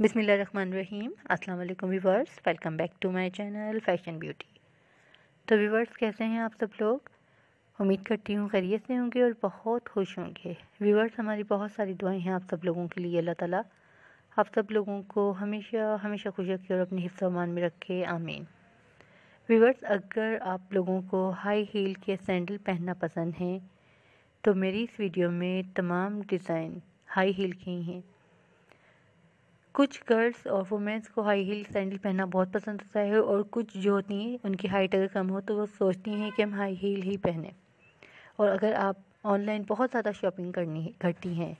बिसमिल्ल रहीम अस्सलाम viewers welcome back to my channel fashion beauty तो वीवर्स कैसे हैं आप सब लोग उम्मीद करती हूँ खैरियत से होंगे और बहुत खुश होंगे वीवर्स हमारी बहुत सारी दुआएं हैं आप सब लोगों के लिए अल्लाह ताला आप सब लोगों को हमेशा हमेशा खुश रखे और अपने हिस्सा मान में रखे आमीन वीवर्स अगर आप लोगों को हाई हील के सैंडल पहनना पसंद हैं तो मेरी इस वीडियो में तमाम डिज़ाइन हाई हील के ही हैं कुछ गर्ल्स और वुमेंस को हाई हील सैंडल पहनना बहुत पसंद होता है और कुछ जो होती हैं उनकी हाइट अगर कम हो तो वो सोचती हैं कि हम हाई हील ही पहने और अगर आप ऑनलाइन बहुत ज़्यादा शॉपिंग करनी करती हैं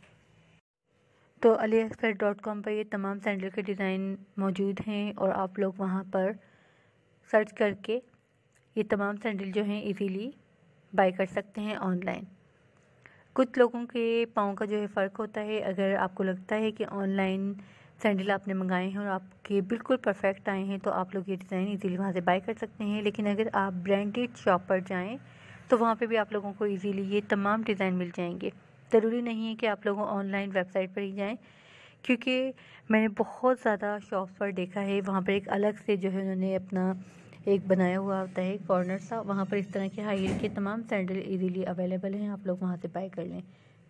तो अली एक्सपर्ट डॉट कॉम पर ये तमाम सैंडल के डिज़ाइन मौजूद हैं और आप लोग वहाँ पर सर्च करके ये तमाम सैंडल जो हैं इजीली बाई कर सकते हैं ऑनलाइन कुछ लोगों के पाँव का जो है फ़र्क होता है अगर आपको लगता है कि ऑनलाइन सैंडल आपने मंगाए हैं और आपके बिल्कुल परफेक्ट आए हैं तो आप लोग ये डिज़ाइन इजीली वहाँ से बाय कर सकते हैं लेकिन अगर आप ब्रांडेड शॉप पर जाएँ तो वहाँ पे भी आप लोगों को इजीली ये तमाम डिज़ाइन मिल जाएंगे ज़रूरी नहीं है कि आप लोगों ऑनलाइन वेबसाइट पर ही जाएँ क्योंकि मैंने बहुत ज़्यादा शॉप पर देखा है वहाँ पर एक अलग से जो है उन्होंने अपना एक बनाया हुआ होता है एक कॉर्नर सा वहाँ पर इस तरह के हाई हील के तमाम सैंडल इजीली अवेलेबल हैं आप लोग वहाँ से बाय कर लें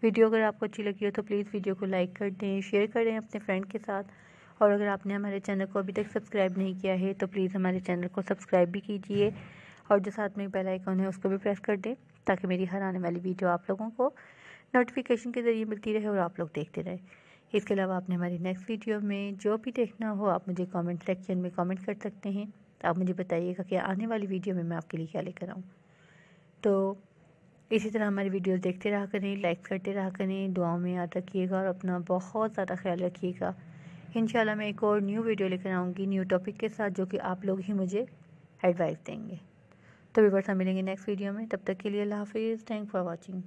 वीडियो अगर आपको अच्छी लगी हो तो प्लीज़ वीडियो को लाइक कर दें शेयर करें अपने फ्रेंड के साथ और अगर आपने हमारे चैनल को अभी तक सब्सक्राइब नहीं किया है तो प्लीज़ हमारे चैनल को सब्सक्राइब भी कीजिए और जो साथ में एक बेल आइकॉन है उसको भी प्रेस कर दें ताकि मेरी हर आने वाली वीडियो आप लोगों को नोटिफिकेशन के ज़रिए मिलती रहे और आप लोग देखते रहे इसके अलावा आपने हमारी नेक्स्ट वीडियो में जो भी देखना हो आप मुझे कमेंट सेक्शन में कमेंट कर सकते हैं तो आप मुझे बताइएगा कि आने वाली वीडियो में मैं आपके लिए क्या लेकर आऊँ तो इसी तरह हमारी वीडियो देखते रहा करें लाइक करते रहा करें दुआओं में याद रखिएगा और अपना बहुत ज़्यादा ख्याल रखिएगा इन मैं एक और न्यू वीडियो लेकर आऊँगी न्यू टॉपिक के साथ जो कि आप लोग ही मुझे एडवाइस देंगे तो वीवर्स हम मिलेंगे नेक्स्ट वीडियो में तब तक के लिए अल्लाह हाफिज़ थैंक फॉर वॉचिंग